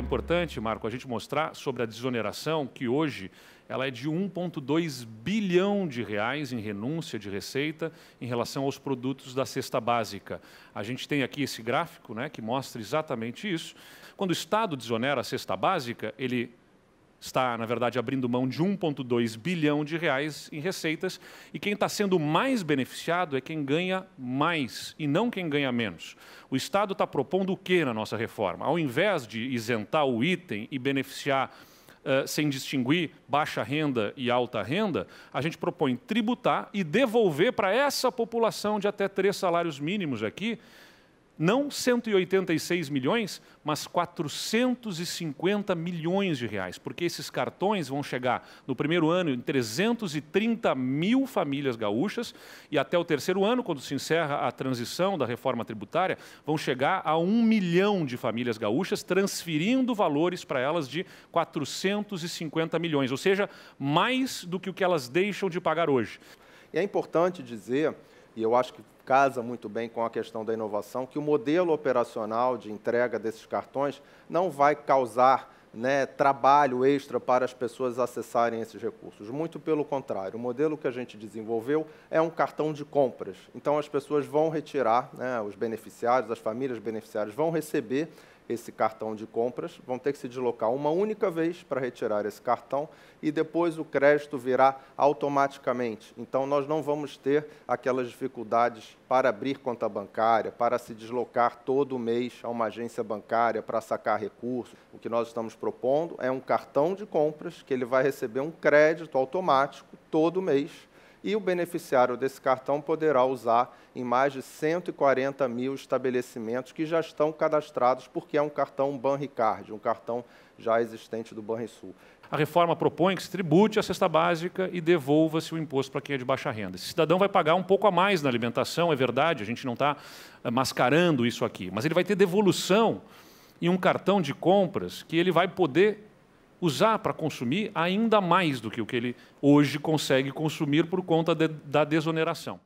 É importante, Marco, a gente mostrar sobre a desoneração que hoje ela é de 1,2 bilhão de reais em renúncia de receita em relação aos produtos da cesta básica. A gente tem aqui esse gráfico né, que mostra exatamente isso. Quando o Estado desonera a cesta básica, ele está, na verdade, abrindo mão de 1,2 bilhão de reais em receitas e quem está sendo mais beneficiado é quem ganha mais e não quem ganha menos. O Estado está propondo o que na nossa reforma? Ao invés de isentar o item e beneficiar Uh, sem distinguir baixa renda e alta renda, a gente propõe tributar e devolver para essa população de até três salários mínimos aqui não 186 milhões, mas 450 milhões de reais, porque esses cartões vão chegar no primeiro ano em 330 mil famílias gaúchas e até o terceiro ano, quando se encerra a transição da reforma tributária, vão chegar a um milhão de famílias gaúchas, transferindo valores para elas de 450 milhões, ou seja, mais do que o que elas deixam de pagar hoje. E é importante dizer e eu acho que casa muito bem com a questão da inovação, que o modelo operacional de entrega desses cartões não vai causar né, trabalho extra para as pessoas acessarem esses recursos. Muito pelo contrário, o modelo que a gente desenvolveu é um cartão de compras. Então, as pessoas vão retirar, né, os beneficiários, as famílias beneficiárias vão receber esse cartão de compras, vão ter que se deslocar uma única vez para retirar esse cartão e depois o crédito virá automaticamente. Então, nós não vamos ter aquelas dificuldades para abrir conta bancária, para se deslocar todo mês a uma agência bancária para sacar recursos. O que nós estamos propondo é um cartão de compras que ele vai receber um crédito automático todo mês e o beneficiário desse cartão poderá usar em mais de 140 mil estabelecimentos que já estão cadastrados, porque é um cartão Banricard, um cartão já existente do Banrisul. A reforma propõe que se tribute a cesta básica e devolva-se o imposto para quem é de baixa renda. Esse cidadão vai pagar um pouco a mais na alimentação, é verdade, a gente não está eh, mascarando isso aqui, mas ele vai ter devolução em um cartão de compras que ele vai poder usar para consumir ainda mais do que o que ele hoje consegue consumir por conta de, da desoneração.